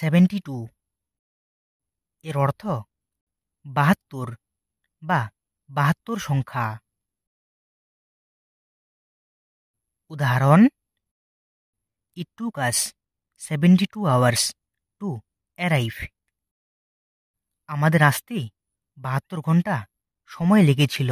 seventy two এর অর্থ বাহাত্তর বা বাহাত্তর সংখ্যা উদাহরণ it took us seventy two hours to arrive আমাদের আসতে বাহাত্তর ঘন্টা সময় লেগেছিল